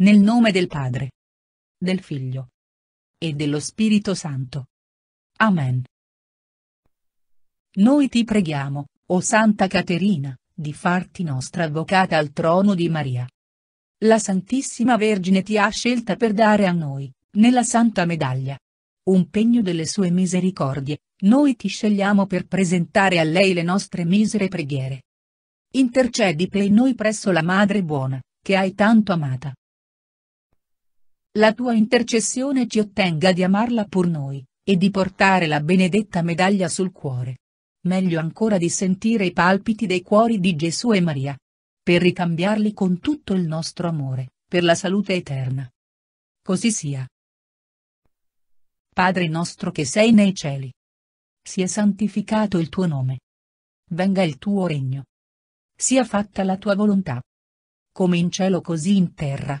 Nel nome del Padre. Del Figlio. E dello Spirito Santo. Amen. Noi ti preghiamo, o Santa Caterina, di farti nostra avvocata al trono di Maria. La Santissima Vergine ti ha scelta per dare a noi, nella Santa Medaglia. Un pegno delle sue misericordie, noi ti scegliamo per presentare a lei le nostre misere preghiere. Intercedi per noi presso la Madre Buona, che hai tanto amata. La tua intercessione ci ottenga di amarla pur noi, e di portare la benedetta medaglia sul cuore. Meglio ancora di sentire i palpiti dei cuori di Gesù e Maria. Per ricambiarli con tutto il nostro amore, per la salute eterna. Così sia. Padre nostro che sei nei cieli. Sia santificato il tuo nome. Venga il tuo regno. Sia fatta la tua volontà. Come in cielo così in terra.